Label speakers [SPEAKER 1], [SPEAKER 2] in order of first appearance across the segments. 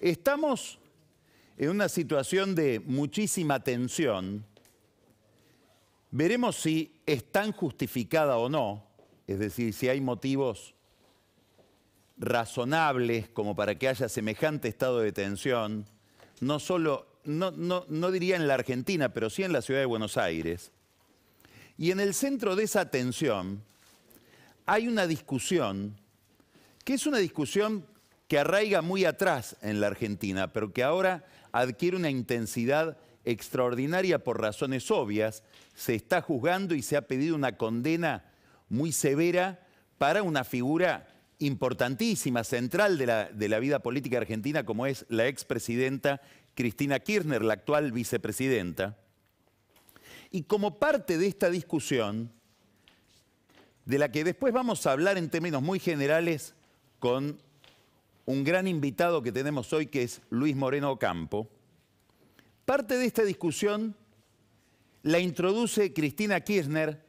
[SPEAKER 1] Estamos en una situación de muchísima tensión. Veremos si es tan justificada o no, es decir, si hay motivos razonables como para que haya semejante estado de tensión, no solo, no, no, diría en la Argentina, pero sí en la ciudad de Buenos Aires. Y en el centro de esa tensión hay una discusión, que es una discusión que arraiga muy atrás en la Argentina, pero que ahora adquiere una intensidad extraordinaria por razones obvias. Se está juzgando y se ha pedido una condena muy severa para una figura importantísima, central de la, de la vida política argentina, como es la expresidenta Cristina Kirchner, la actual vicepresidenta. Y como parte de esta discusión, de la que después vamos a hablar en términos muy generales con un gran invitado que tenemos hoy, que es Luis Moreno Campo. Parte de esta discusión la introduce Cristina Kirchner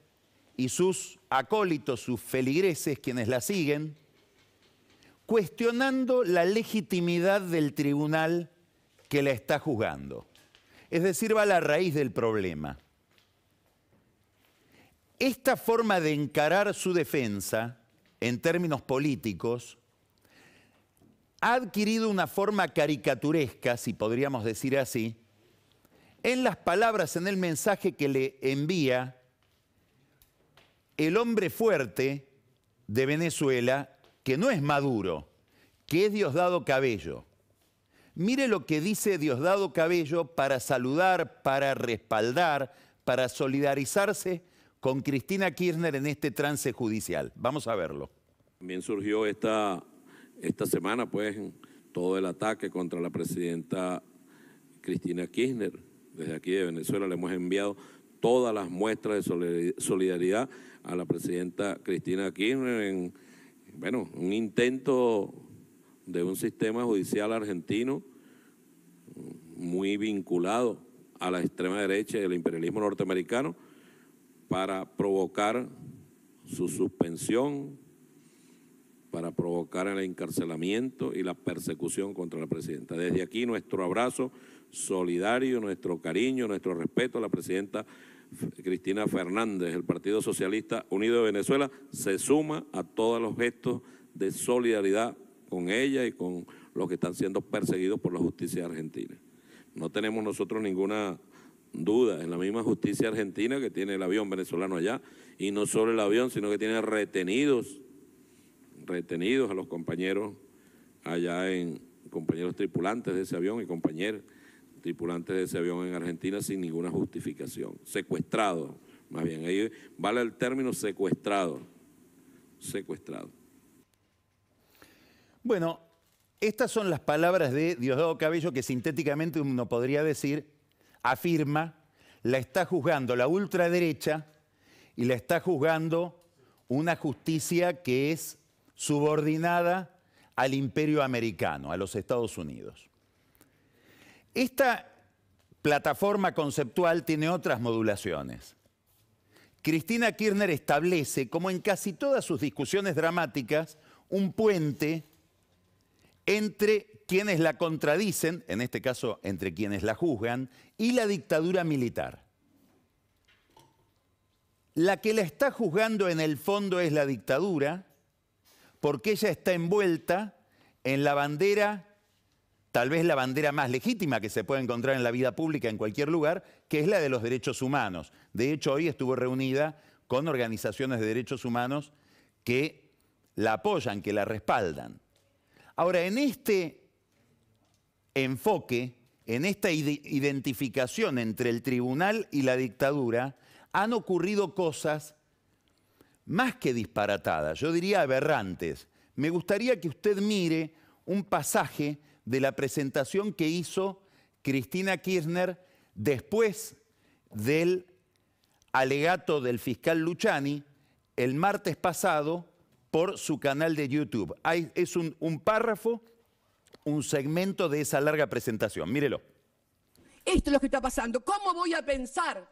[SPEAKER 1] y sus acólitos, sus feligreses, quienes la siguen, cuestionando la legitimidad del tribunal que la está juzgando. Es decir, va a la raíz del problema. Esta forma de encarar su defensa en términos políticos ha adquirido una forma caricaturesca, si podríamos decir así, en las palabras, en el mensaje que le envía el hombre fuerte de Venezuela, que no es Maduro, que es Diosdado Cabello. Mire lo que dice Diosdado Cabello para saludar, para respaldar, para solidarizarse con Cristina Kirchner en este trance judicial.
[SPEAKER 2] Vamos a verlo. También surgió esta esta semana, pues, todo el ataque contra la presidenta Cristina Kirchner. Desde aquí de Venezuela le hemos enviado todas las muestras de solidaridad a la presidenta Cristina Kirchner en, bueno, un intento de un sistema judicial argentino muy vinculado a la extrema derecha y al imperialismo norteamericano para provocar su suspensión, para provocar el encarcelamiento y la persecución contra la presidenta. Desde aquí nuestro abrazo solidario, nuestro cariño, nuestro respeto a la presidenta Cristina Fernández. El Partido Socialista Unido de Venezuela se suma a todos los gestos de solidaridad con ella y con los que están siendo perseguidos por la justicia argentina. No tenemos nosotros ninguna duda en la misma justicia argentina que tiene el avión venezolano allá, y no solo el avión, sino que tiene retenidos retenidos a los compañeros allá en compañeros tripulantes de ese avión y compañeros tripulantes de ese avión en Argentina sin ninguna justificación, secuestrado más bien, ahí vale el término secuestrado, secuestrado.
[SPEAKER 1] Bueno, estas son las palabras de Diosdado Cabello que sintéticamente uno podría decir, afirma, la está juzgando la ultraderecha y la está juzgando una justicia que es subordinada al imperio americano, a los Estados Unidos. Esta plataforma conceptual tiene otras modulaciones. Cristina Kirchner establece, como en casi todas sus discusiones dramáticas, un puente entre quienes la contradicen, en este caso entre quienes la juzgan, y la dictadura militar. La que la está juzgando en el fondo es la dictadura, porque ella está envuelta en la bandera, tal vez la bandera más legítima que se puede encontrar en la vida pública en cualquier lugar, que es la de los derechos humanos. De hecho, hoy estuvo reunida con organizaciones de derechos humanos que la apoyan, que la respaldan. Ahora, en este enfoque, en esta identificación entre el tribunal y la dictadura, han ocurrido cosas más que disparatadas, yo diría aberrantes. Me gustaría que usted mire un pasaje de la presentación que hizo Cristina Kirchner después del alegato del fiscal Luchani el martes pasado por su canal de YouTube. es un, un párrafo, un segmento de esa larga presentación. Mírelo.
[SPEAKER 3] Esto es lo que está pasando. ¿Cómo voy a pensar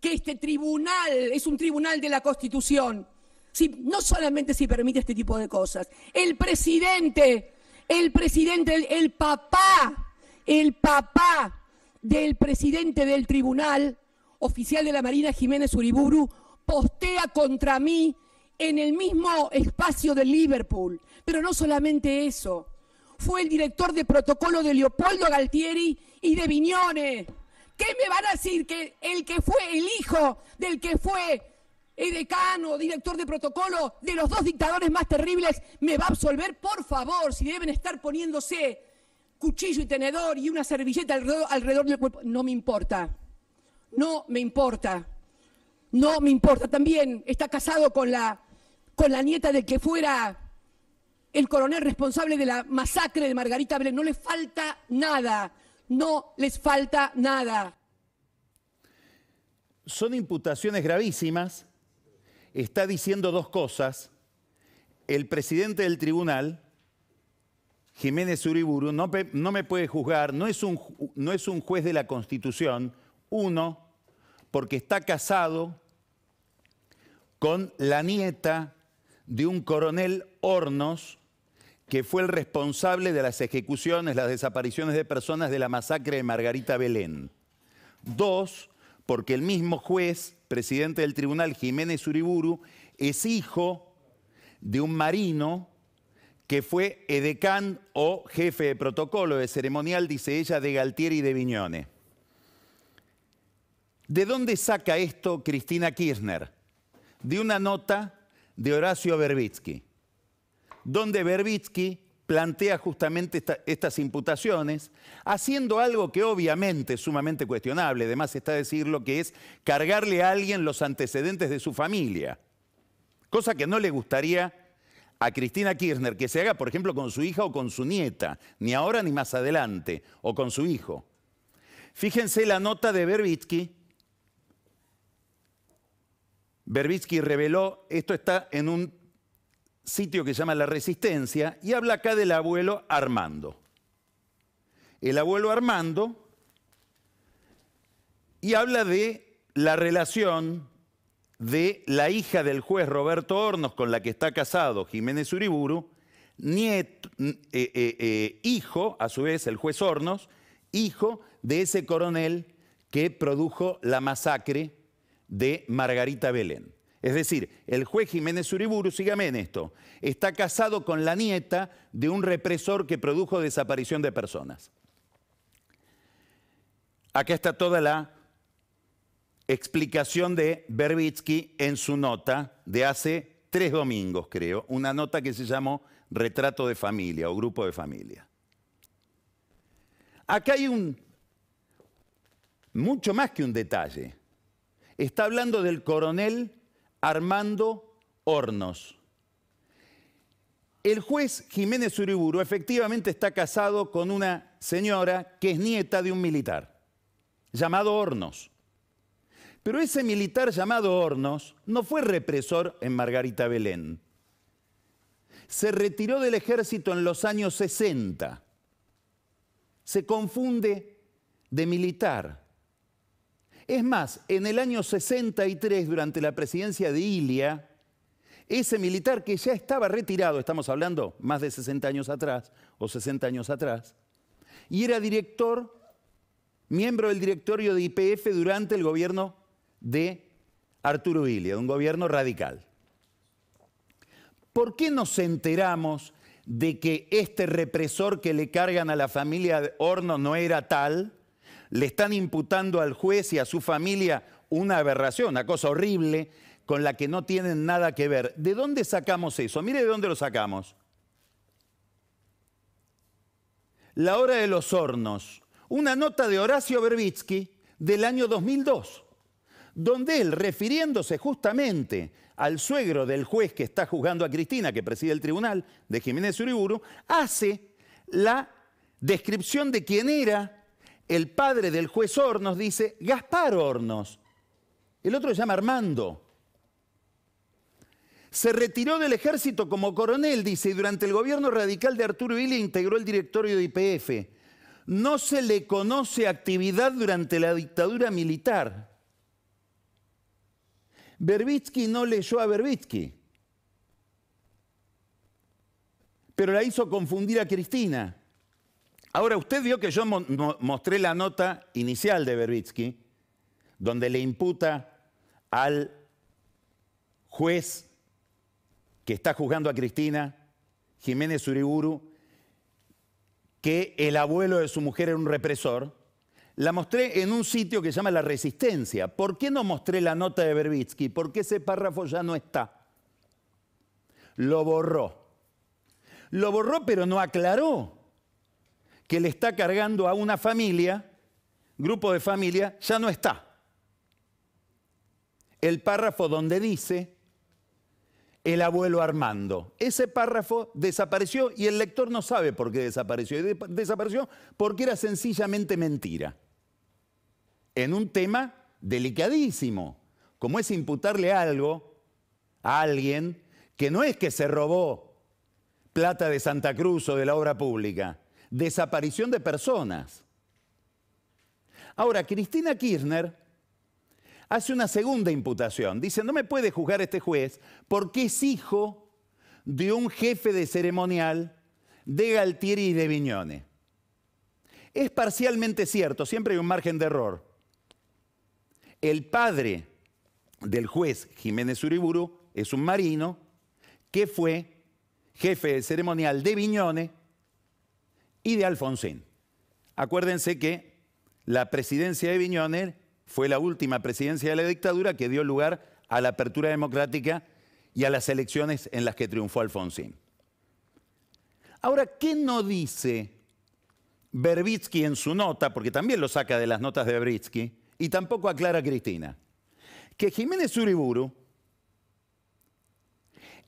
[SPEAKER 3] que este tribunal es un tribunal de la Constitución. Si, no solamente si permite este tipo de cosas. El presidente, el presidente, el, papá, el papá del presidente del tribunal, oficial de la Marina Jiménez Uriburu, postea contra mí en el mismo espacio de Liverpool. Pero no solamente eso, fue el director de protocolo de Leopoldo Galtieri y de Viñones. ¿Qué me van a decir? Que el que fue el hijo del que fue el eh, decano, director de protocolo de los dos dictadores más terribles, me va a absolver, por favor, si deben estar poniéndose cuchillo y tenedor y una servilleta alrededor, del cuerpo. No me importa. No me importa. No me importa. También está casado con la, con la nieta del que fuera el coronel responsable de la masacre de Margarita Belén. No le falta nada no les falta nada.
[SPEAKER 1] Son imputaciones gravísimas. Está diciendo dos cosas. El presidente del tribunal, Jiménez Uriburu, no, me puede juzgar, no es, un, no es un juez de la Constitución. Uno, porque está casado con la nieta de un coronel Hornos, que fue el responsable de las ejecuciones, las desapariciones de personas de la masacre de Margarita Belén. Dos, porque el mismo juez, presidente del tribunal, Jiménez Uriburu, es hijo de un marino que fue edecán o jefe de protocolo de ceremonial, dice ella, de Galtieri y de Viñone. ¿De dónde saca esto Cristina Kirchner? De una nota de Horacio Berbitsky donde Berbitsky plantea justamente estas imputaciones, haciendo algo que obviamente es sumamente cuestionable, además está decir lo que es cargarle a alguien los antecedentes de su familia, cosa que no le gustaría a Cristina Kirchner que se haga, por ejemplo, con su hija o con su nieta, ni ahora ni más adelante, o con su hijo. Fíjense la nota de Berbitsky. Berbitsky reveló, esto está en un sitio que se llama La Resistencia y habla acá del abuelo Armando. El abuelo Armando y habla de la relación de la hija del juez Roberto Hornos con la que está casado Jiménez Uriburu, eh, eh, eh, hijo, a su vez el juez Hornos, hijo de ese coronel que produjo la masacre de Margarita Belén. Es decir, el juez Jiménez Uriburu, sígame en esto, está casado con la nieta de un represor que produjo desaparición de personas. Acá está toda la explicación de Berbitsky en su nota de hace tres domingos, creo, una nota que se llamó Retrato de Familia o Grupo de Familia. Acá hay un, mucho más que un detalle. Está hablando del coronel Armando Hornos. El juez Jiménez Uriburu efectivamente está casado con una señora que es nieta de un militar, llamado Hornos. Pero ese militar llamado Hornos no fue represor en Margarita Belén. Se retiró del ejército en los años 60. Se confunde de militar. Es más, en el año 63, durante la presidencia de Ilia, ese militar que ya estaba retirado, estamos hablando más de 60 años atrás, o 60 años atrás, y era director, miembro del directorio de IPF durante el gobierno de Arturo Ilia, un gobierno radical. ¿Por qué nos enteramos de que este represor que le cargan a la familia Horno no era tal? le están imputando al juez y a su familia una aberración, una cosa horrible con la que no tienen nada que ver. ¿De dónde sacamos eso? Mire de dónde lo sacamos. La hora de los hornos, una nota de Horacio Berbitsky del año 2002, donde él, refiriéndose justamente al suegro del juez que está juzgando a Cristina, que preside el tribunal de Jiménez Uriburu, hace la descripción de quién era el padre del juez Hornos dice Gaspar Hornos. El otro se llama Armando. Se retiró del ejército como coronel, dice, y durante el gobierno radical de Arturo Illia integró el directorio de IPF. No se le conoce actividad durante la dictadura militar. Berbitsky no leyó a Berbitsky, pero la hizo confundir a Cristina. Ahora, usted vio que yo mostré la nota inicial de Berbitsky, donde le imputa al juez que está juzgando a Cristina, Jiménez Uriburu, que el abuelo de su mujer era un represor. La mostré en un sitio que se llama La Resistencia. ¿Por qué no mostré la nota de Berbitsky? Porque ese párrafo ya no está. Lo borró. Lo borró, pero no aclaró que le está cargando a una familia, grupo de familia, ya no está. El párrafo donde dice el abuelo Armando. Ese párrafo desapareció y el lector no sabe por qué desapareció. Desapareció porque era sencillamente mentira. En un tema delicadísimo, como es imputarle algo a alguien que no es que se robó plata de Santa Cruz o de la obra pública, desaparición de personas. Ahora, Cristina Kirchner hace una segunda imputación. Dice, no me puede juzgar este juez porque es hijo de un jefe de ceremonial de Galtieri y de Viñone. Es parcialmente cierto, siempre hay un margen de error. El padre del juez Jiménez Uriburu es un marino que fue jefe de ceremonial de Viñone y de Alfonsín. Acuérdense que la presidencia de Viñoner fue la última presidencia de la dictadura que dio lugar a la apertura democrática y a las elecciones en las que triunfó Alfonsín. Ahora, ¿qué no dice Berbitsky en su nota, porque también lo saca de las notas de Berbitsky, y tampoco aclara Cristina? Que Jiménez Uriburu,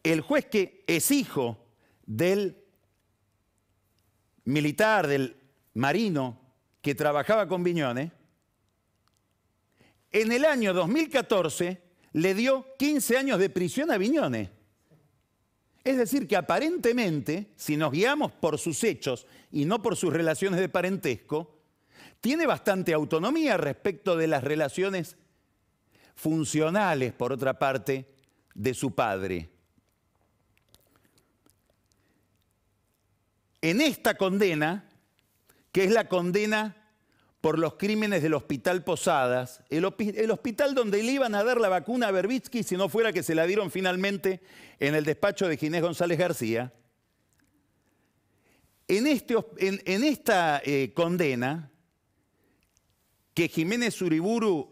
[SPEAKER 1] el juez que es hijo del militar, del marino que trabajaba con Viñones, en el año 2014 le dio 15 años de prisión a Viñones. Es decir, que aparentemente, si nos guiamos por sus hechos y no por sus relaciones de parentesco, tiene bastante autonomía respecto de las relaciones funcionales, por otra parte, de su padre. en esta condena, que es la condena por los crímenes del Hospital Posadas, el, hospital donde le iban a dar la vacuna a Berbitsky si no fuera que se la dieron finalmente en el despacho de Ginés González García, en, este esta eh, condena que Jiménez Uriburu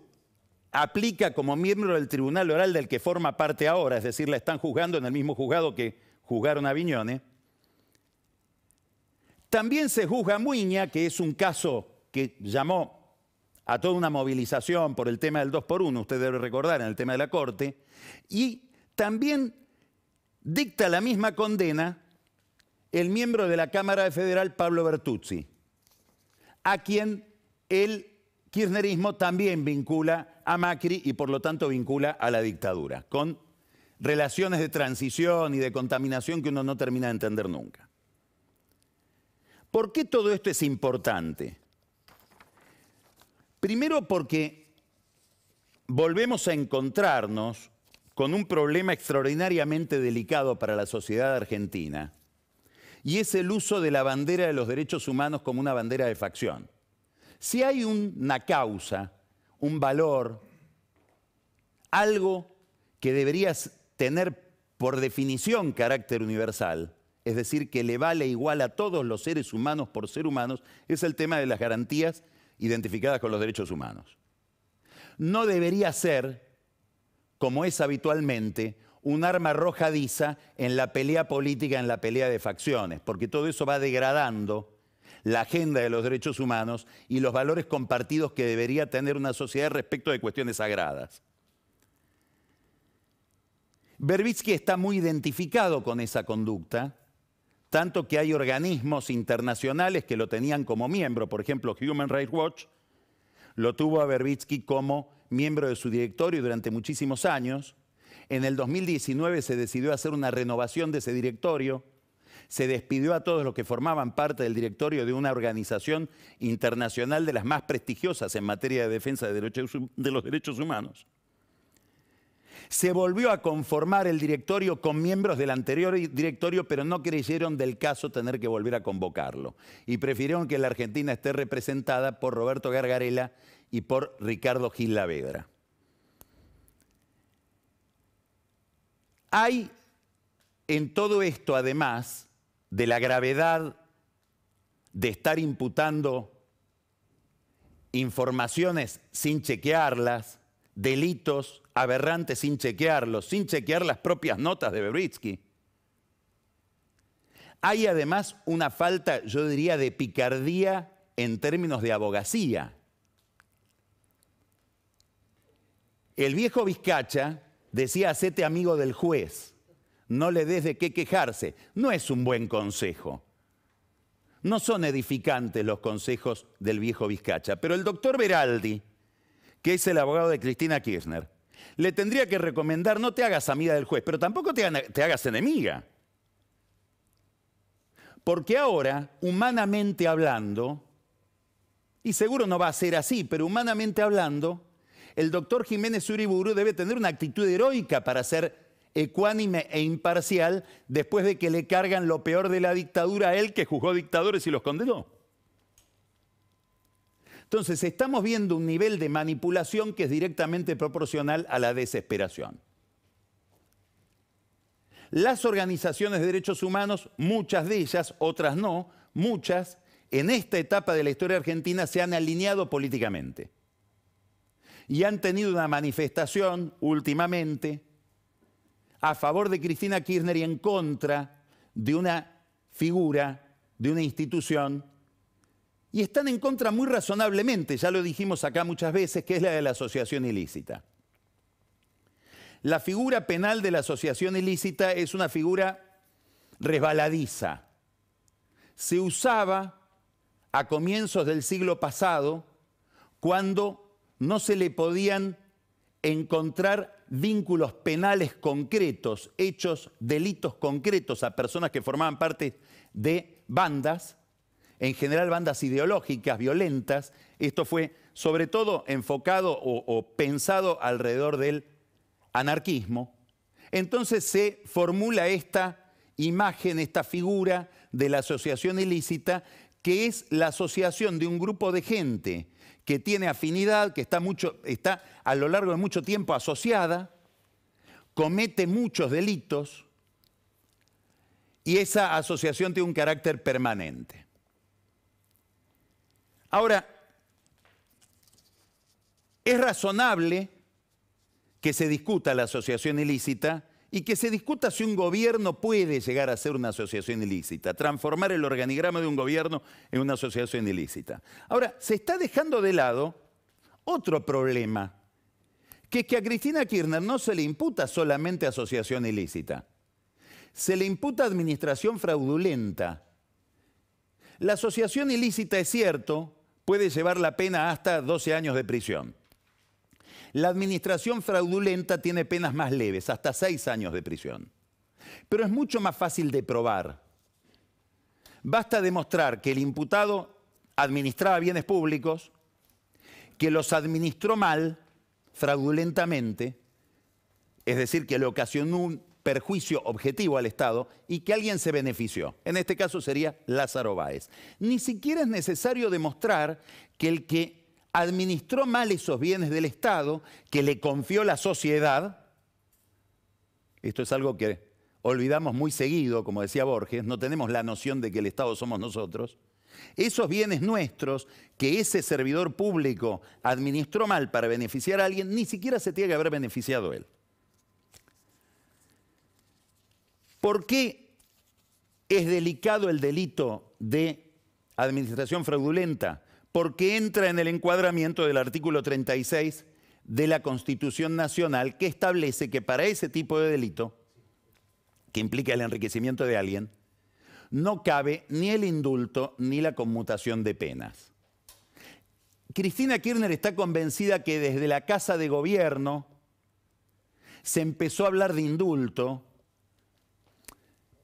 [SPEAKER 1] aplica como miembro del Tribunal Oral del que forma parte ahora, es decir, la están juzgando en el mismo juzgado que juzgaron a Viñones, también se juzga Muña, que es un caso que llamó a toda una movilización por el tema del 2 por 1 usted debe recordar, en el tema de la Corte, y también dicta la misma condena el miembro de la Cámara Federal, Pablo Bertuzzi, a quien el kirchnerismo también vincula a Macri y por lo tanto vincula a la dictadura, con relaciones de transición y de contaminación que uno no termina de entender nunca. ¿Por qué todo esto es importante? Primero porque volvemos a encontrarnos con un problema extraordinariamente delicado para la sociedad argentina, y es el uso de la bandera de los derechos humanos como una bandera de facción. Si hay una causa, un valor, algo que debería tener por definición carácter universal, es decir, que le vale igual a todos los seres humanos por ser humanos, es el tema de las garantías identificadas con los derechos humanos. No debería ser, como es habitualmente, un arma arrojadiza en la pelea política, en la pelea de facciones, porque todo eso va degradando la agenda de los derechos humanos y los valores compartidos que debería tener una sociedad respecto de cuestiones sagradas. Berbitsky está muy identificado con esa conducta, tanto que hay organismos internacionales que lo tenían como miembro, por ejemplo Human Rights Watch, lo tuvo a Berbitsky como miembro de su directorio durante muchísimos años. En el 2019 se decidió hacer una renovación de ese directorio, se despidió a todos los que formaban parte del directorio de una organización internacional de las más prestigiosas en materia de defensa de los derechos humanos. Se volvió a conformar el directorio con miembros del anterior directorio, pero no creyeron del caso tener que volver a convocarlo. Y prefirieron que la Argentina esté representada por Roberto Gargarela y por Ricardo Gil Lavedra. Hay en todo esto, además de la gravedad de estar imputando informaciones sin chequearlas, delitos aberrante sin chequearlo, sin chequear las propias notas de Bebritsky. Hay además una falta, yo diría, de picardía en términos de abogacía. El viejo Vizcacha decía, hacete amigo del juez, no le des de qué quejarse. No es un buen consejo. No son edificantes los consejos del viejo Vizcacha, pero el doctor Veraldi, que es el abogado de Cristina Kirchner, le tendría que recomendar no te hagas amiga del juez, pero tampoco te, hagas enemiga. Porque ahora, humanamente hablando, y seguro no va a ser así, pero humanamente hablando, el doctor Jiménez Uriburu debe tener una actitud heroica para ser ecuánime e imparcial después de que le cargan lo peor de la dictadura a él que juzgó dictadores y los condenó. Entonces, estamos viendo un nivel de manipulación que es directamente proporcional a la desesperación. Las organizaciones de derechos humanos, muchas de ellas, otras no, muchas, en esta etapa de la historia argentina se han alineado políticamente. Y han tenido una manifestación últimamente a favor de Cristina Kirchner y en contra de una figura, de una institución y están en contra muy razonablemente, ya lo dijimos acá muchas veces, que es la de la asociación ilícita. La figura penal de la asociación ilícita es una figura resbaladiza. Se usaba a comienzos del siglo pasado cuando no se le podían encontrar vínculos penales concretos, hechos, delitos concretos a personas que formaban parte de bandas en general bandas ideológicas, violentas. Esto fue sobre todo enfocado o, pensado alrededor del anarquismo. Entonces se formula esta imagen, esta figura de la asociación ilícita, que es la asociación de un grupo de gente que tiene afinidad, que está a lo largo de mucho tiempo asociada, comete muchos delitos y esa asociación tiene un carácter permanente. Ahora, es razonable que se discuta la asociación ilícita y que se discuta si un gobierno puede llegar a ser una asociación ilícita, transformar el organigrama de un gobierno en una asociación ilícita. Ahora, se está dejando de lado otro problema, que es que a Cristina Kirchner no se le imputa solamente asociación ilícita, se le imputa administración fraudulenta. La asociación ilícita es cierto, puede llevar la pena hasta 12 años de prisión. La administración fraudulenta tiene penas más leves, hasta 6 años de prisión. Pero es mucho más fácil de probar. Basta demostrar que el imputado administraba bienes públicos, que los administró mal, fraudulentamente, es decir, que le ocasionó un, perjuicio objetivo al Estado y que alguien se benefició. En este caso sería Lázaro Báez. Ni siquiera es necesario demostrar que el que administró mal esos bienes del Estado, que le confió la sociedad, esto es algo que olvidamos muy seguido, como decía Borges, no tenemos la noción de que el Estado somos nosotros, esos bienes nuestros que ese servidor público administró mal para beneficiar a alguien, ni siquiera se tiene que haber beneficiado él. ¿Por qué es delicado el delito de administración fraudulenta? Porque entra en el encuadramiento del artículo 36 de la Constitución Nacional que establece que para ese tipo de delito, que implica el enriquecimiento de alguien, no cabe ni el indulto ni la conmutación de penas. Cristina Kirchner está convencida que desde la Casa de Gobierno se empezó a hablar de indulto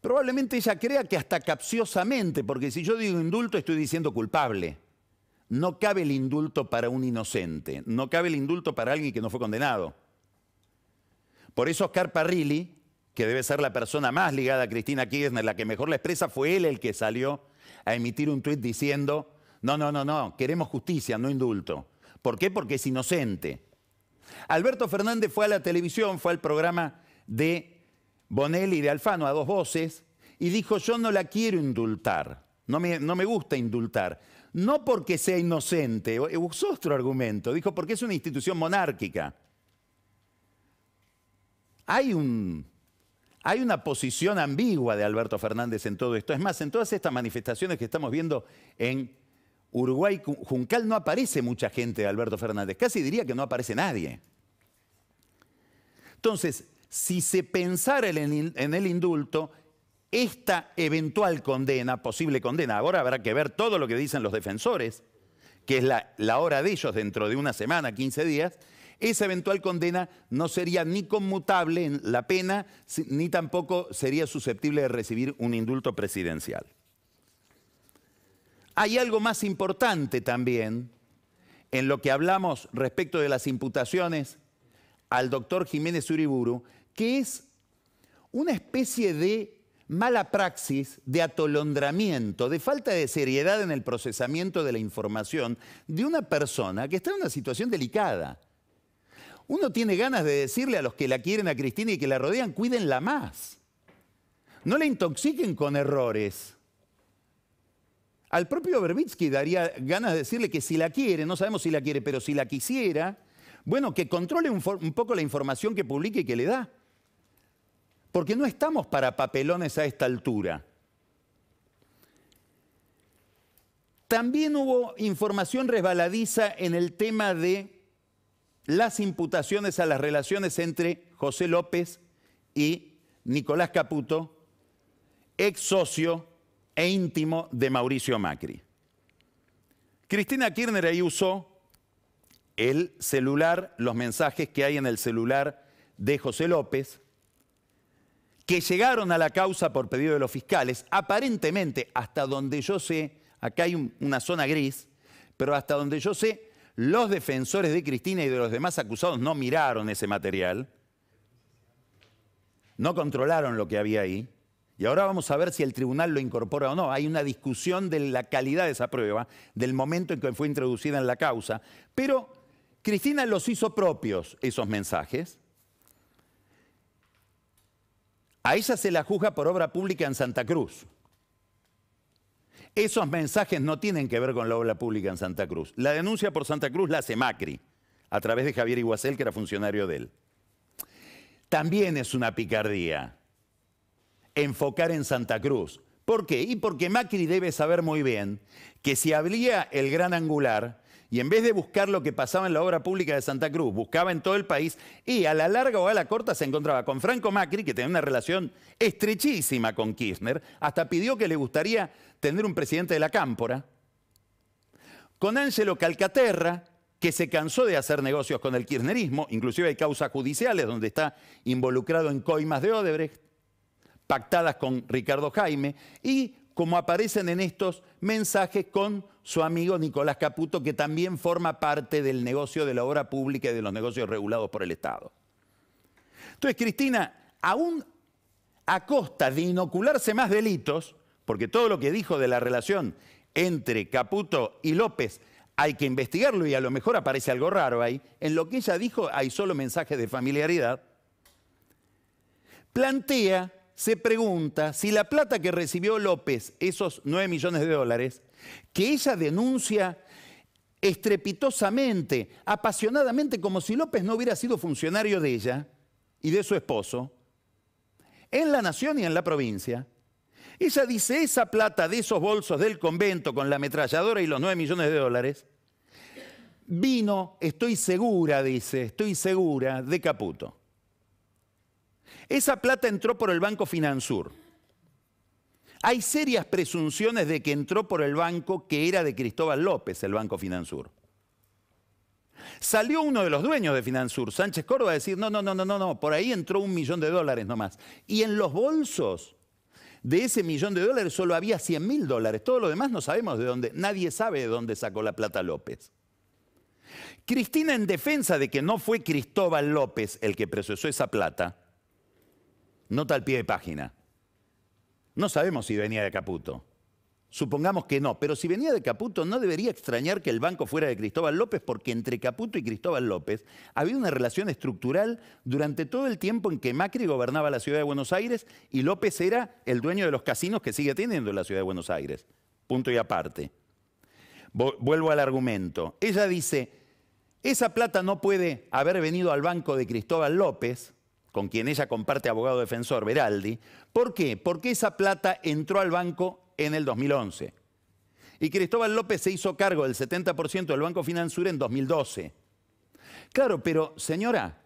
[SPEAKER 1] Probablemente ella crea que hasta capciosamente, porque si yo digo indulto estoy diciendo culpable. No cabe el indulto para un inocente, no cabe el indulto para alguien que no fue condenado. Por eso Oscar Parrilli, que debe ser la persona más ligada a Cristina Kirchner, la que mejor la expresa, fue él el que salió a emitir un tuit diciendo, no, no, no, no, queremos justicia, no indulto. ¿Por qué? Porque es inocente. Alberto Fernández fue a la televisión, fue al programa de Bonelli de Alfano a dos voces y dijo, yo no la quiero indultar, no me, no me gusta indultar. No porque sea inocente, usó otro argumento, dijo, porque es una institución monárquica. Hay, un, hay una posición ambigua de Alberto Fernández en todo esto. Es más, en todas estas manifestaciones que estamos viendo en Uruguay, Juncal, no aparece mucha gente de Alberto Fernández. Casi diría que no aparece nadie. Entonces, si se pensara en el indulto, esta eventual condena, posible condena, ahora habrá que ver todo lo que dicen los defensores, que es la, hora de ellos dentro de una semana, 15 días, esa eventual condena no sería ni conmutable en la pena, ni tampoco sería susceptible de recibir un indulto presidencial. Hay algo más importante también en lo que hablamos respecto de las imputaciones al doctor Jiménez Uriburu, que es una especie de mala praxis, de atolondramiento, de falta de seriedad en el procesamiento de la información de una persona que está en una situación delicada. Uno tiene ganas de decirle a los que la quieren a Cristina y que la rodean, cuídenla más. No la intoxiquen con errores. Al propio Berbitsky daría ganas de decirle que si la quiere, no sabemos si la quiere, pero si la quisiera, bueno, que controle un, un poco la información que publique y que le da. Porque no estamos para papelones a esta altura. También hubo información resbaladiza en el tema de las imputaciones a las relaciones entre José López y Nicolás Caputo, ex socio e íntimo de Mauricio Macri. Cristina Kirchner ahí usó el celular, los mensajes que hay en el celular de José López, que llegaron a la causa por pedido de los fiscales, aparentemente, hasta donde yo sé, acá hay una zona gris, pero hasta donde yo sé, los defensores de Cristina y de los demás acusados no miraron ese material, no controlaron lo que había ahí, y ahora vamos a ver si el tribunal lo incorpora o no. Hay una discusión de la calidad de esa prueba, del momento en que fue introducida en la causa, pero Cristina los hizo propios esos mensajes a ella se la juzga por obra pública en Santa Cruz. Esos mensajes no tienen que ver con la obra pública en Santa Cruz. La denuncia por Santa Cruz la hace Macri, a través de Javier Iguacel, que era funcionario de él. También es una picardía enfocar en Santa Cruz. ¿Por qué? Y porque Macri debe saber muy bien que si abría el gran angular, y en vez de buscar lo que pasaba en la obra pública de Santa Cruz, buscaba en todo el país y a la larga o a la corta se encontraba con Franco Macri, que tenía una relación estrechísima con Kirchner, hasta pidió que le gustaría tener un presidente de la Cámpora, con Ángelo Calcaterra, que se cansó de hacer negocios con el kirchnerismo, inclusive hay causas judiciales donde está involucrado en coimas de Odebrecht, pactadas con Ricardo Jaime, y como aparecen en estos mensajes con su amigo Nicolás Caputo, que también forma parte del negocio de la obra pública y de los negocios regulados por el Estado. Entonces, Cristina, aún a costa de inocularse más delitos, porque todo lo que dijo de la relación entre Caputo y López hay que investigarlo y a lo mejor aparece algo raro ahí, en lo que ella dijo hay solo mensajes de familiaridad, plantea se pregunta si la plata que recibió López, esos 9 millones de dólares, que ella denuncia estrepitosamente, apasionadamente, como si López no hubiera sido funcionario de ella y de su esposo, en la nación y en la provincia, ella dice, esa plata de esos bolsos del convento con la ametralladora y los 9 millones de dólares, vino, estoy segura, dice, estoy segura, de Caputo. Esa plata entró por el Banco Finansur. Hay serias presunciones de que entró por el banco que era de Cristóbal López, el Banco Finansur. Salió uno de los dueños de Finansur, Sánchez Córdoba, a decir, no, no, no, no, no, no, por ahí entró un millón de dólares nomás. Y en los bolsos de ese millón de dólares solo había 100 mil dólares. Todo lo demás no sabemos de dónde, nadie sabe de dónde sacó la plata López. Cristina, en defensa de que no fue Cristóbal López el que procesó esa plata, Nota al pie de página. No sabemos si venía de Caputo. Supongamos que no, pero si venía de Caputo no debería extrañar que el banco fuera de Cristóbal López porque entre Caputo y Cristóbal López había una relación estructural durante todo el tiempo en que Macri gobernaba la ciudad de Buenos Aires y López era el dueño de los casinos que sigue teniendo la ciudad de Buenos Aires. Punto y aparte. Vuelvo al argumento. Ella dice, esa plata no puede haber venido al banco de Cristóbal López con quien ella comparte abogado defensor, Veraldi. ¿Por qué? Porque esa plata entró al banco en el 2011. Y Cristóbal López se hizo cargo del 70% del Banco Financiero en 2012. Claro, pero señora,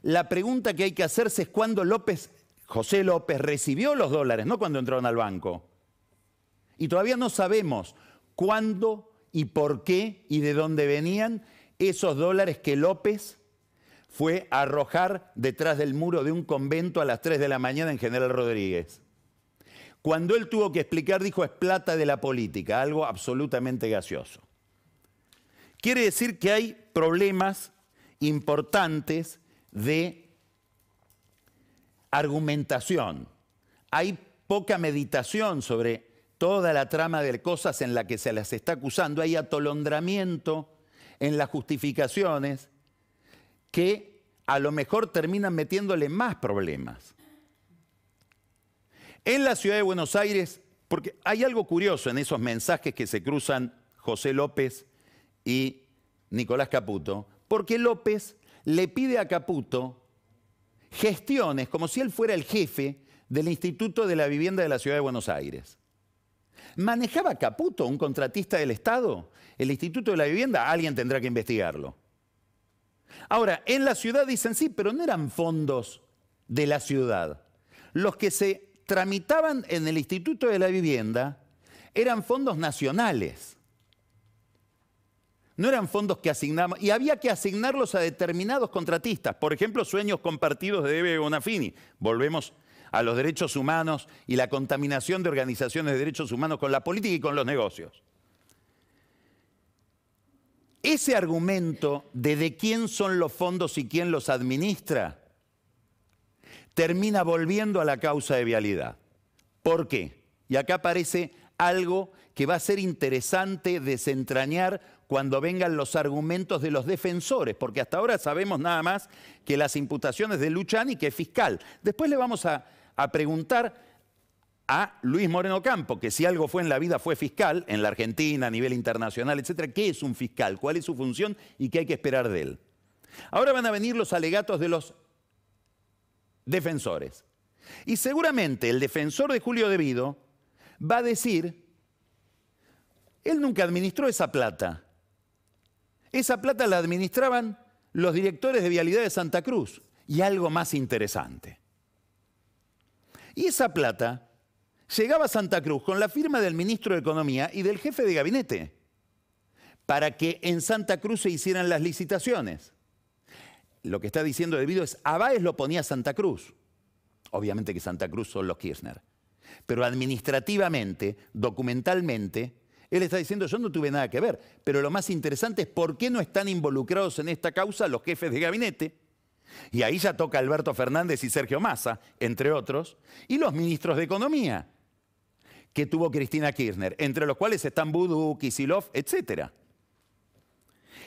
[SPEAKER 1] la pregunta que hay que hacerse es cuándo López, José López, recibió los dólares, no cuando entraron al banco. Y todavía no sabemos cuándo y por qué y de dónde venían esos dólares que López fue arrojar detrás del muro de un convento a las 3 de la mañana en General Rodríguez. Cuando él tuvo que explicar, dijo, es plata de la política, algo absolutamente gaseoso. Quiere decir que hay problemas importantes de argumentación. Hay poca meditación sobre toda la trama de cosas en la que se las está acusando. Hay atolondramiento en las justificaciones que a lo mejor terminan metiéndole más problemas. En la ciudad de Buenos Aires, porque hay algo curioso en esos mensajes que se cruzan José López y Nicolás Caputo, porque López le pide a Caputo gestiones como si él fuera el jefe del Instituto de la Vivienda de la Ciudad de Buenos Aires. ¿Manejaba Caputo, un contratista del Estado, el Instituto de la Vivienda? Alguien tendrá que investigarlo. Ahora, en la ciudad dicen sí, pero no eran fondos de la ciudad. Los que se tramitaban en el Instituto de la Vivienda eran fondos nacionales. No eran fondos que asignamos, y había que asignarlos a determinados contratistas, por ejemplo, sueños compartidos de Debe Bonafini. Volvemos a los derechos humanos y la contaminación de organizaciones de derechos humanos con la política y con los negocios. Ese argumento de de quién son los fondos y quién los administra termina volviendo a la causa de vialidad. ¿Por qué? Y acá aparece algo que va a ser interesante desentrañar cuando vengan los argumentos de los defensores, porque hasta ahora sabemos nada más que las imputaciones de Luchani, que es fiscal. Después le vamos a, a preguntar a Luis Moreno Campo, que si algo fue en la vida fue fiscal, en la Argentina, a nivel internacional, etcétera. ¿Qué es un fiscal? ¿Cuál es su función y qué hay que esperar de él? Ahora van a venir los alegatos de los defensores. Y seguramente el defensor de Julio Devido va a decir, él nunca administró esa plata. Esa plata la administraban los directores de Vialidad de Santa Cruz. Y algo más interesante. Y esa plata llegaba a Santa Cruz con la firma del ministro de Economía y del jefe de gabinete para que en Santa Cruz se hicieran las licitaciones. Lo que está diciendo Debido es, a lo ponía Santa Cruz. Obviamente que Santa Cruz son los Kirchner. Pero administrativamente, documentalmente, él está diciendo, yo no tuve nada que ver. Pero lo más interesante es por qué no están involucrados en esta causa los jefes de gabinete. Y ahí ya toca Alberto Fernández y Sergio Massa, entre otros, y los ministros de Economía que tuvo Cristina Kirchner, entre los cuales están Budu, Kisilov, etc.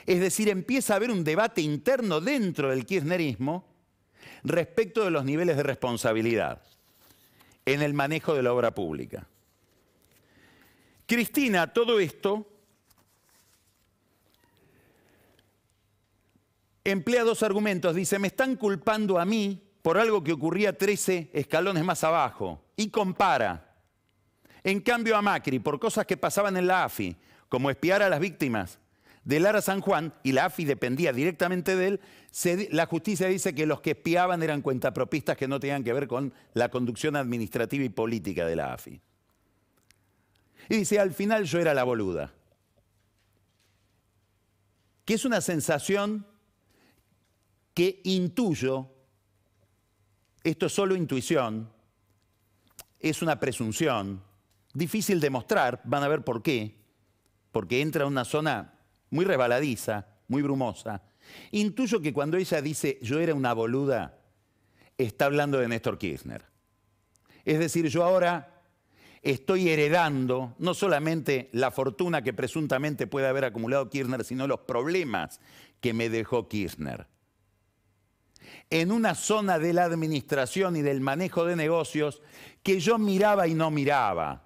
[SPEAKER 1] Es decir, empieza a haber un debate interno dentro del kirchnerismo respecto de los niveles de responsabilidad en el manejo de la obra pública. Cristina, todo esto emplea dos argumentos. Dice, me están culpando a mí por algo que ocurría 13 escalones más abajo. Y compara en cambio a Macri, por cosas que pasaban en la AFI, como espiar a las víctimas de Lara San Juan, y la AFI dependía directamente de él, la justicia dice que los que espiaban eran cuentapropistas que no tenían que ver con la conducción administrativa y política de la AFI. Y dice, al final yo era la boluda. Que es una sensación que intuyo, esto es solo intuición, es una presunción, difícil de mostrar, van a ver por qué, porque entra a una zona muy rebaladiza, muy brumosa. Intuyo que cuando ella dice yo era una boluda, está hablando de Néstor Kirchner. Es decir, yo ahora estoy heredando no solamente la fortuna que presuntamente puede haber acumulado Kirchner, sino los problemas que me dejó Kirchner. En una zona de la administración y del manejo de negocios que yo miraba y no miraba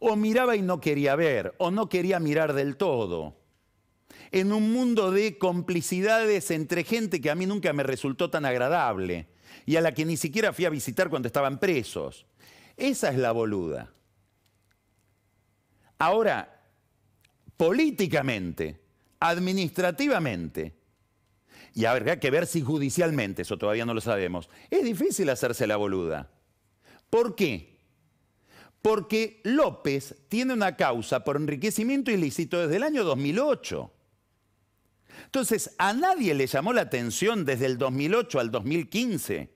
[SPEAKER 1] o miraba y no quería ver, o no quería mirar del todo. En un mundo de complicidades entre gente que a mí nunca me resultó tan agradable y a la que ni siquiera fui a visitar cuando estaban presos. Esa es la boluda. Ahora, políticamente, administrativamente, y habrá que ver si judicialmente, eso todavía no lo sabemos, es difícil hacerse la boluda. ¿Por qué? Porque López tiene una causa por enriquecimiento ilícito desde el año 2008. Entonces, a nadie le llamó la atención desde el 2008 al 2015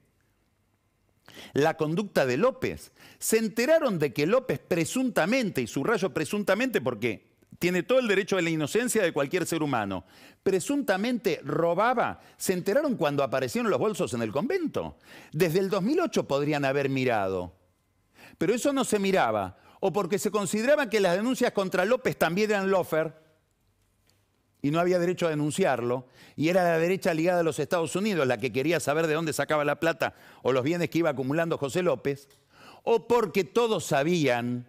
[SPEAKER 1] la conducta de López. Se enteraron de que López presuntamente, y subrayo presuntamente porque tiene todo el derecho de la inocencia de cualquier ser humano, presuntamente robaba. Se enteraron cuando aparecieron los bolsos en el convento. Desde el 2008 podrían haber mirado pero eso no se miraba, o porque se consideraba que las denuncias contra López también eran lofer, y no había derecho a denunciarlo, y era la derecha ligada a los Estados Unidos la que quería saber de dónde sacaba la plata o los bienes que iba acumulando José López, o porque todos sabían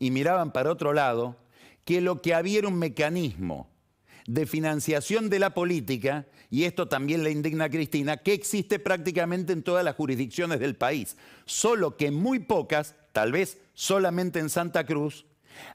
[SPEAKER 1] y miraban para otro lado que lo que había era un mecanismo de financiación de la política, y esto también le indigna a Cristina, que existe prácticamente en todas las jurisdicciones del país, solo que muy pocas, tal vez solamente en Santa Cruz,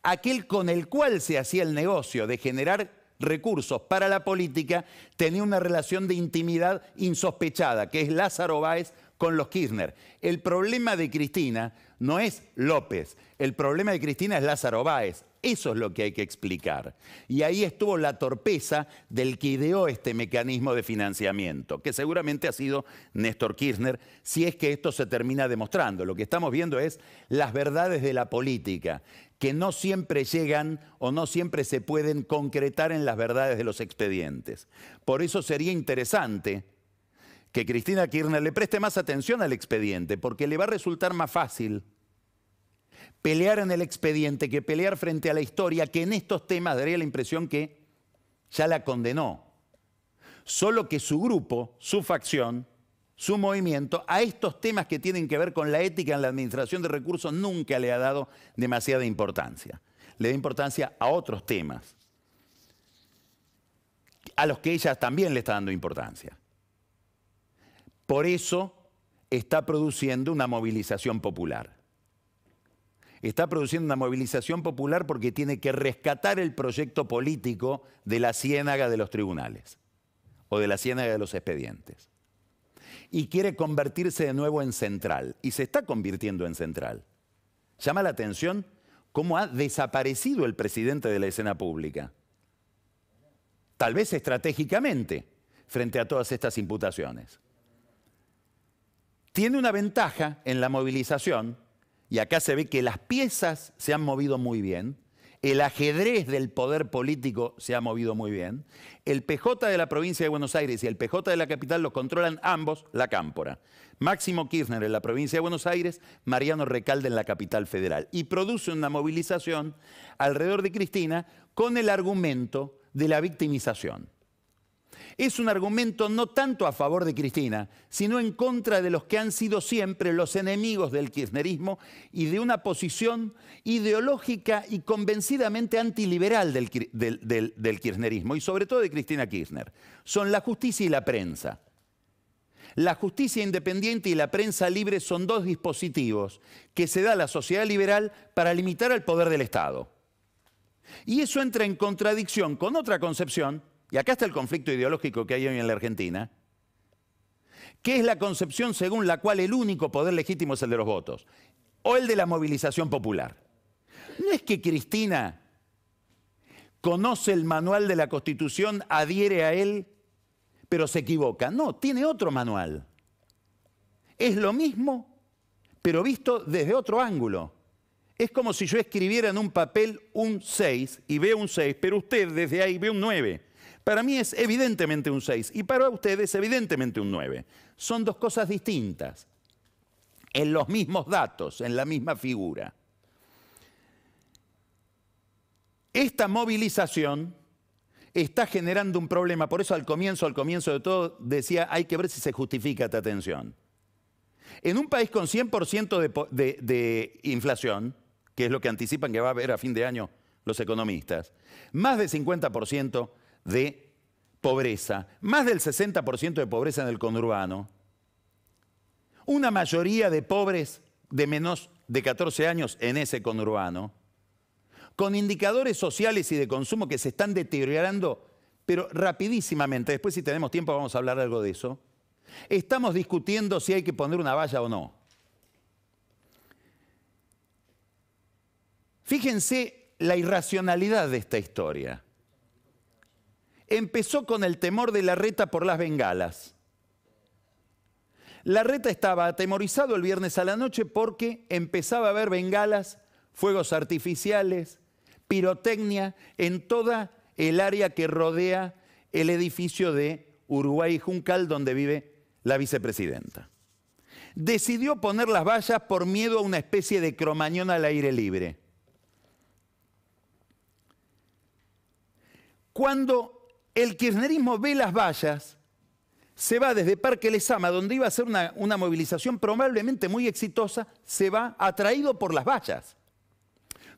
[SPEAKER 1] aquel con el cual se hacía el negocio de generar recursos para la política tenía una relación de intimidad insospechada, que es Lázaro Báez con los Kirchner. El problema de Cristina no es López, el problema de Cristina es Lázaro Báez, eso es lo que hay que explicar. Y ahí estuvo la torpeza del que ideó este mecanismo de financiamiento, que seguramente ha sido Néstor Kirchner, si es que esto se termina demostrando. Lo que estamos viendo es las verdades de la política, que no siempre llegan o no siempre se pueden concretar en las verdades de los expedientes. Por eso sería interesante que Cristina Kirchner le preste más atención al expediente, porque le va a resultar más fácil pelear en el expediente, que pelear frente a la historia, que en estos temas daría la impresión que ya la condenó. Solo que su grupo, su facción, su movimiento, a estos temas que tienen que ver con la ética en la administración de recursos nunca le ha dado demasiada importancia. Le da importancia a otros temas, a los que ella también le está dando importancia. Por eso está produciendo una movilización popular está produciendo una movilización popular porque tiene que rescatar el proyecto político de la ciénaga de los tribunales o de la ciénaga de los expedientes. Y quiere convertirse de nuevo en central, y se está convirtiendo en central. Llama la atención cómo ha desaparecido el presidente de la escena pública, tal vez estratégicamente, frente a todas estas imputaciones. Tiene una ventaja en la movilización, y acá se ve que las piezas se han movido muy bien, el ajedrez del poder político se ha movido muy bien, el PJ de la provincia de Buenos Aires y el PJ de la capital los controlan ambos la cámpora. Máximo Kirchner en la provincia de Buenos Aires, Mariano Recalde en la capital federal. Y produce una movilización alrededor de Cristina con el argumento de la victimización es un argumento no tanto a favor de Cristina, sino en contra de los que han sido siempre los enemigos del kirchnerismo y de una posición ideológica y convencidamente antiliberal del, kirchnerismo, y sobre todo de Cristina Kirchner. Son la justicia y la prensa. La justicia independiente y la prensa libre son dos dispositivos que se da a la sociedad liberal para limitar al poder del Estado. Y eso entra en contradicción con otra concepción y acá está el conflicto ideológico que hay hoy en la Argentina, que es la concepción según la cual el único poder legítimo es el de los votos, o el de la movilización popular. No es que Cristina conoce el manual de la Constitución, adhiere a él, pero se equivoca. No, tiene otro manual. Es lo mismo, pero visto desde otro ángulo. Es como si yo escribiera en un papel un 6 y veo un 6, pero usted desde ahí ve un 9. Para mí es evidentemente un 6 y para ustedes evidentemente un 9. Son dos cosas distintas, en los mismos datos, en la misma figura. Esta movilización está generando un problema, por eso al comienzo, al comienzo de todo decía, hay que ver si se justifica esta atención. En un país con 100% de, de inflación, que es lo que anticipan que va a haber a fin de año los economistas, más de 50% de pobreza, más del 60% de pobreza en el conurbano, una mayoría de pobres de menos de 14 años en ese conurbano, con indicadores sociales y de consumo que se están deteriorando, pero rapidísimamente, después si tenemos tiempo vamos a hablar algo de eso, estamos discutiendo si hay que poner una valla o no. Fíjense la irracionalidad de esta historia empezó con el temor de la reta por las bengalas. La reta estaba atemorizado el viernes a la noche porque empezaba a haber bengalas, fuegos artificiales, pirotecnia en toda el área que rodea el edificio de Uruguay Juncal donde vive la vicepresidenta. Decidió poner las vallas por miedo a una especie de cromañón al aire libre. Cuando el kirchnerismo ve las vallas, se va desde Parque Lezama, donde iba a ser una, una movilización probablemente muy exitosa, se va atraído por las vallas.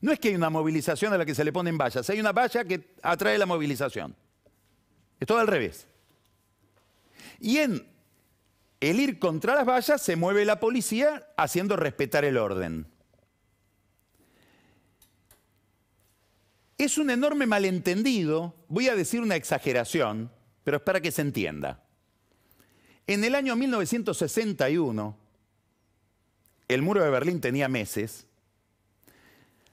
[SPEAKER 1] No es que hay una movilización a la que se le ponen vallas, hay una valla que atrae la movilización. Es todo al revés. Y en el ir contra las vallas se mueve la policía haciendo respetar el orden. Es un enorme malentendido, voy a decir una exageración, pero es para que se entienda. En el año 1961, el muro de Berlín tenía meses,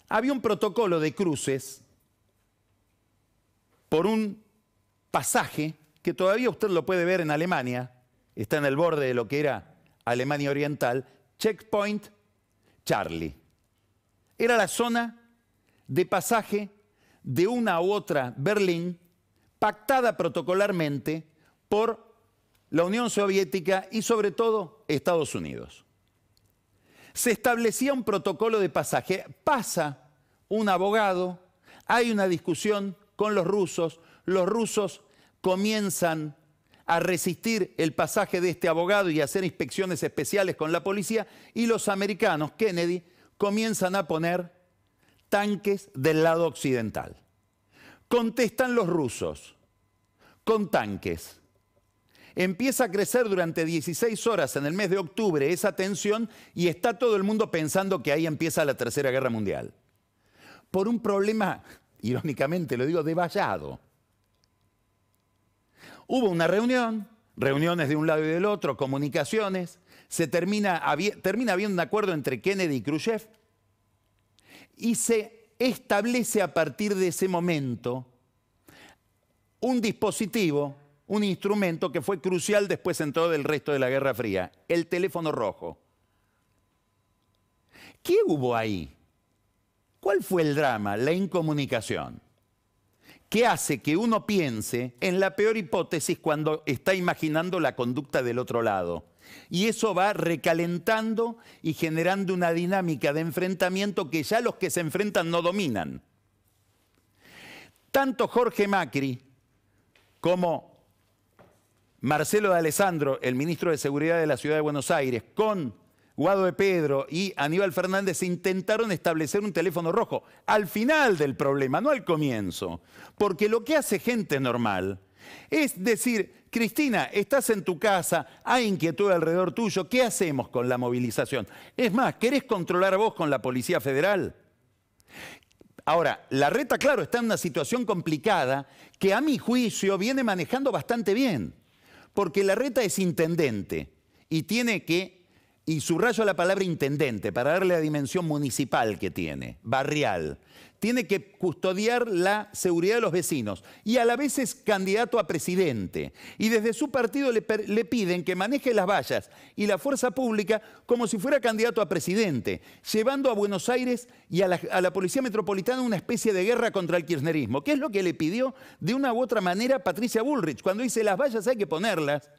[SPEAKER 1] había un protocolo de cruces por un pasaje que todavía usted lo puede ver en Alemania, está en el borde de lo que era Alemania Oriental, Checkpoint Charlie. Era la zona de pasaje de una u otra Berlín, pactada protocolarmente por la Unión Soviética y sobre todo Estados Unidos. Se establecía un protocolo de pasaje. Pasa un abogado, hay una discusión con los rusos, los rusos comienzan a resistir el pasaje de este abogado y a hacer inspecciones especiales con la policía y los americanos, Kennedy, comienzan a poner tanques del lado occidental. Contestan los rusos con tanques. Empieza a crecer durante 16 horas en el mes de octubre esa tensión y está todo el mundo pensando que ahí empieza la Tercera Guerra Mundial. Por un problema, irónicamente lo digo, de vallado. Hubo una reunión, reuniones de un lado y del otro, comunicaciones, se termina, termina habiendo un acuerdo entre Kennedy y Khrushchev, y se establece a partir de ese momento un dispositivo, un instrumento que fue crucial después en todo el resto de la Guerra Fría, el teléfono rojo. ¿Qué hubo ahí? ¿Cuál fue el drama? La incomunicación. ¿Qué hace que uno piense en la peor hipótesis cuando está imaginando la conducta del otro lado? Y eso va recalentando y generando una dinámica de enfrentamiento que ya los que se enfrentan no dominan. Tanto Jorge Macri como Marcelo de Alessandro, el ministro de Seguridad de la Ciudad de Buenos Aires, con Guado de Pedro y Aníbal Fernández intentaron establecer un teléfono rojo al final del problema, no al comienzo. Porque lo que hace gente normal es decir, Cristina, estás en tu casa, hay inquietud alrededor tuyo, ¿qué hacemos con la movilización? Es más, ¿querés controlar vos con la Policía Federal? Ahora, la reta, claro, está en una situación complicada que a mi juicio viene manejando bastante bien, porque la reta es intendente y tiene que, y subrayo la palabra intendente para darle la dimensión municipal que tiene, barrial, tiene que custodiar la seguridad de los vecinos y a la vez es candidato a presidente. Y desde su partido le, piden que maneje las vallas y la fuerza pública como si fuera candidato a presidente, llevando a Buenos Aires y a la, Policía Metropolitana una especie de guerra contra el kirchnerismo, que es lo que le pidió de una u otra manera Patricia Bullrich. Cuando dice las vallas hay que ponerlas,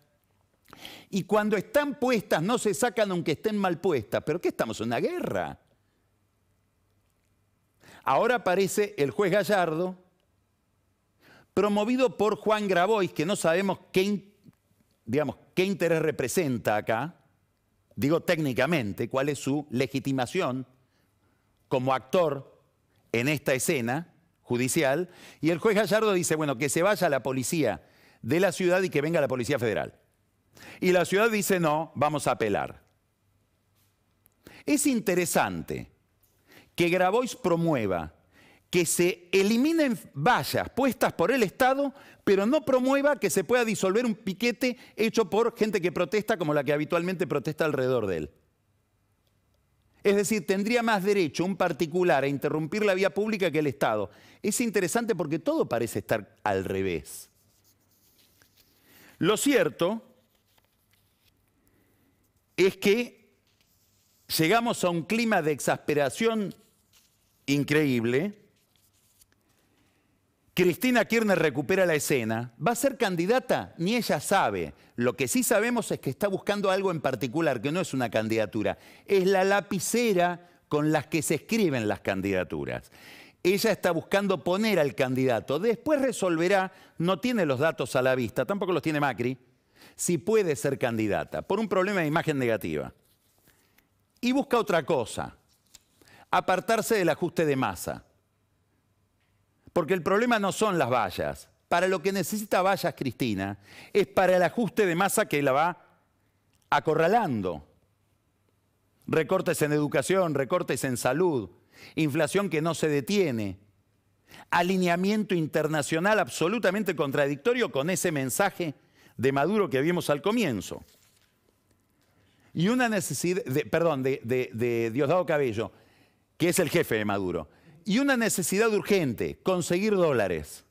[SPEAKER 1] y cuando están puestas no se sacan aunque estén mal puestas. ¿Pero qué estamos? en ¿Una guerra? Ahora aparece el juez Gallardo, promovido por Juan Grabois, que no sabemos qué, interés representa acá, digo técnicamente, cuál es su legitimación como actor en esta escena judicial, y el juez Gallardo dice, bueno, que se vaya la policía de la ciudad y que venga la Policía Federal. Y la ciudad dice, no, vamos a apelar. Es interesante que Grabois promueva que se eliminen vallas puestas por el Estado, pero no promueva que se pueda disolver un piquete hecho por gente que protesta como la que habitualmente protesta alrededor de él. Es decir, tendría más derecho un particular a interrumpir la vía pública que el Estado. Es interesante porque todo parece estar al revés. Lo cierto es que llegamos a un clima de exasperación increíble. Cristina Kirchner recupera la escena. Va a ser candidata, ni ella sabe. Lo que sí sabemos es que está buscando algo en particular, que no es una candidatura. Es la lapicera con las que se escriben las candidaturas. Ella está buscando poner al candidato. Después resolverá, no tiene los datos a la vista, tampoco los tiene Macri, si puede ser candidata, por un problema de imagen negativa. Y busca otra cosa apartarse del ajuste de masa. Porque el problema no son las vallas. Para lo que necesita vallas Cristina es para el ajuste de masa que la va acorralando. Recortes en educación, recortes en salud, inflación que no se detiene, alineamiento internacional absolutamente contradictorio con ese mensaje de Maduro que vimos al comienzo. Y una necesidad, perdón, de Diosdado Cabello, que es el jefe de Maduro, y una necesidad urgente, conseguir dólares.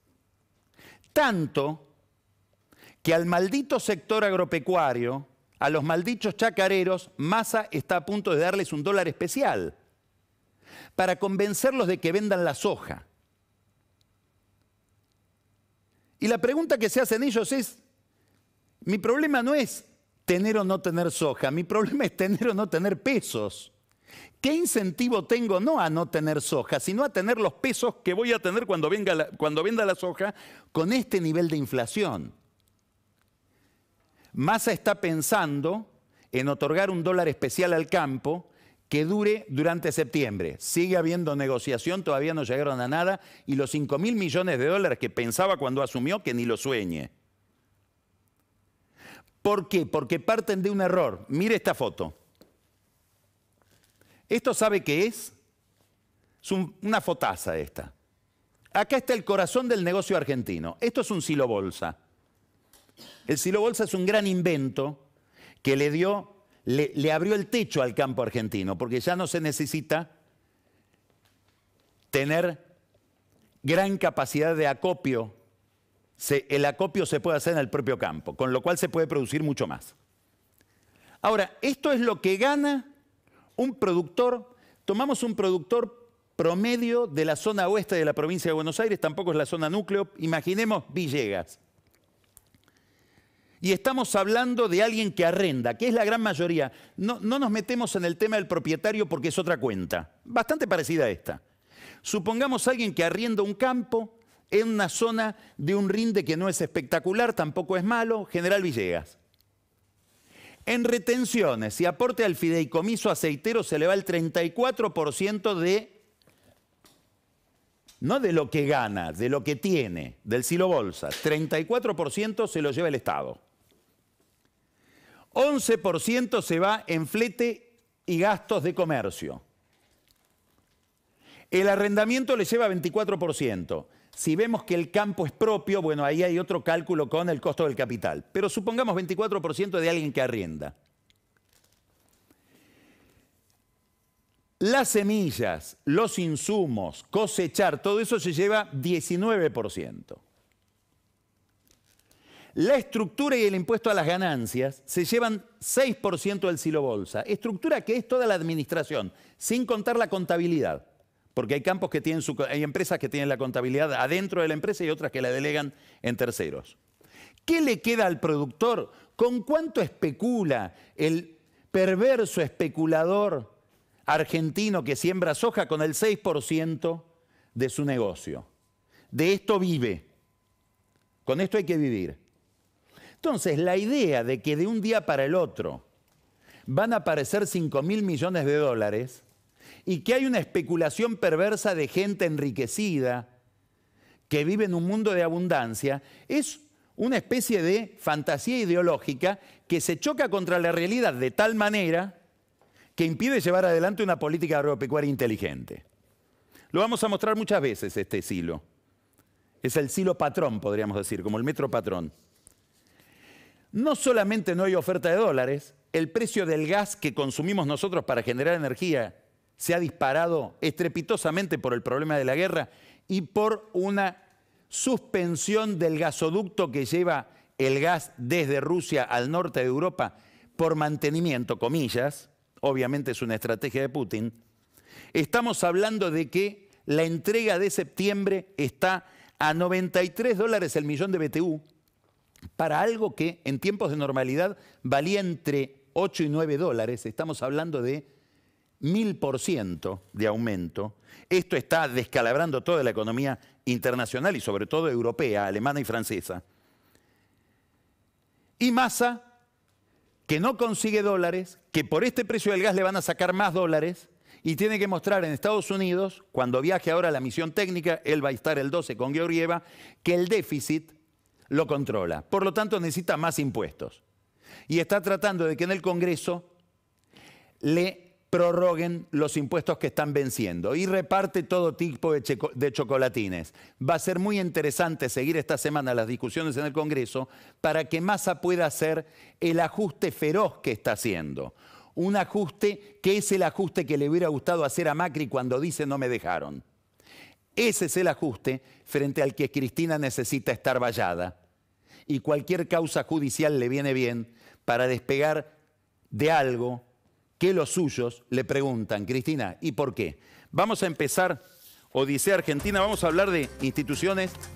[SPEAKER 1] Tanto que al maldito sector agropecuario, a los malditos chacareros, Massa está a punto de darles un dólar especial para convencerlos de que vendan la soja. Y la pregunta que se hacen ellos es, mi problema no es tener o no tener soja, mi problema es tener o no tener pesos. ¿Qué incentivo tengo no a no tener soja, sino a tener los pesos que voy a tener cuando, venga cuando venda la soja con este nivel de inflación? Massa está pensando en otorgar un dólar especial al campo que dure durante septiembre. Sigue habiendo negociación, todavía no llegaron a nada, y los 5 mil millones de dólares que pensaba cuando asumió que ni lo sueñe. ¿Por qué? Porque parten de un error. Mire esta foto. ¿Esto sabe qué es? Es una fotaza esta. Acá está el corazón del negocio argentino. Esto es un silo bolsa. El silo bolsa es un gran invento que le dio, le, abrió el techo al campo argentino, porque ya no se necesita tener gran capacidad de acopio. el acopio se puede hacer en el propio campo, con lo cual se puede producir mucho más. Ahora, esto es lo que gana un productor, tomamos un productor promedio de la zona oeste de la provincia de Buenos Aires, tampoco es la zona núcleo, imaginemos Villegas. Y estamos hablando de alguien que arrenda, que es la gran mayoría. No, nos metemos en el tema del propietario porque es otra cuenta, bastante parecida a esta. Supongamos alguien que arrienda un campo en una zona de un rinde que no es espectacular, tampoco es malo, General Villegas. En retenciones y aporte al fideicomiso aceitero se le va el 34% de, no de lo que gana, de lo que tiene, del silo bolsa. 34% se lo lleva el Estado. 11% se va en flete y gastos de comercio. El arrendamiento le lleva 24%. Si vemos que el campo es propio, bueno, ahí hay otro cálculo con el costo del capital. Pero supongamos 24% de alguien que arrienda. Las semillas, los insumos, cosechar, todo eso se lleva 19%. La estructura y el impuesto a las ganancias se llevan 6% del silo bolsa. Estructura que es toda la administración, sin contar la contabilidad. Porque hay campos que tienen su, hay empresas que tienen la contabilidad adentro de la empresa y otras que la delegan en terceros. ¿Qué le queda al productor? ¿Con cuánto especula el perverso especulador argentino que siembra soja con el 6% de su negocio? De esto vive. Con esto hay que vivir. Entonces, la idea de que de un día para el otro van a aparecer 5 mil millones de dólares y que hay una especulación perversa de gente enriquecida que vive en un mundo de abundancia, es una especie de fantasía ideológica que se choca contra la realidad de tal manera que impide llevar adelante una política agropecuaria inteligente. Lo vamos a mostrar muchas veces este silo. Es el silo patrón, podríamos decir, como el metro patrón. No solamente no hay oferta de dólares, el precio del gas que consumimos nosotros para generar energía se ha disparado estrepitosamente por el problema de la guerra y por una suspensión del gasoducto que lleva el gas desde Rusia al norte de Europa por mantenimiento, comillas, obviamente es una estrategia de Putin, estamos hablando de que la entrega de septiembre está a 93 dólares el millón de BTU para algo que en tiempos de normalidad valía entre 8 y 9 dólares, estamos hablando de mil por ciento de aumento. Esto está descalabrando toda la economía internacional y sobre todo europea, alemana y francesa. Y Massa, que no consigue dólares, que por este precio del gas le van a sacar más dólares y tiene que mostrar en Estados Unidos, cuando viaje ahora a la misión técnica, él va a estar el 12 con Georgieva, que el déficit lo controla. Por lo tanto, necesita más impuestos. Y está tratando de que en el Congreso le prorroguen los impuestos que están venciendo y reparte todo tipo de, chocolatines. Va a ser muy interesante seguir esta semana las discusiones en el Congreso para que Massa pueda hacer el ajuste feroz que está haciendo. Un ajuste que es el ajuste que le hubiera gustado hacer a Macri cuando dice no me dejaron. Ese es el ajuste frente al que Cristina necesita estar vallada. Y cualquier causa judicial le viene bien para despegar de algo que los suyos le preguntan, Cristina, ¿y por qué? Vamos a empezar Odisea Argentina, vamos a hablar de instituciones